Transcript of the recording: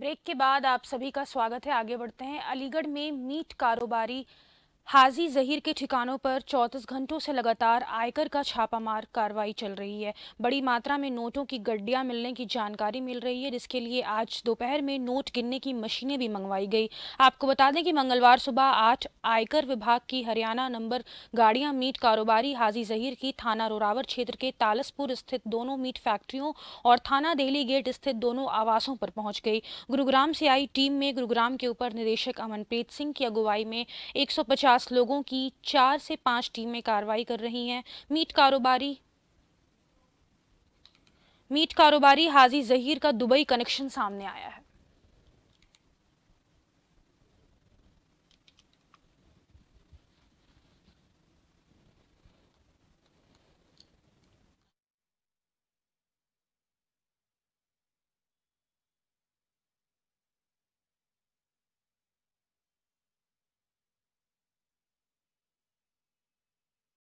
break के बाद आप सभी का स्वागत है आगे बढ़ते हैं अलीगढ़ में मीट कारोबारी हाजी जहीर के ठिकानों पर चौंतीस घंटों से लगातार आयकर का छापामार कार्रवाई चल रही है बड़ी मात्रा में नोटों की गड्डियां मिलने की जानकारी मिल रही है जिसके लिए आज दोपहर में नोट गिनने की मशीनें भी मंगवाई गई आपको बता दें कि मंगलवार सुबह आठ आयकर विभाग की हरियाणा नंबर गाड़ियां मीट कारोबारी हाजी जहीर की थाना रोरावर क्षेत्र के तालसपुर स्थित दोनों मीट फैक्ट्रियों और थाना दहली गेट स्थित दोनों आवासों पर पहुंच गई गुरुग्राम से आई टीम में गुरुग्राम के ऊपर निदेशक अमनप्रीत सिंह की अगुवाई में एक पचास लोगों की चार से पांच टीमें कार्रवाई कर रही हैं मीट कारोबारी मीट कारोबारी हाजी जहीर का दुबई कनेक्शन सामने आया है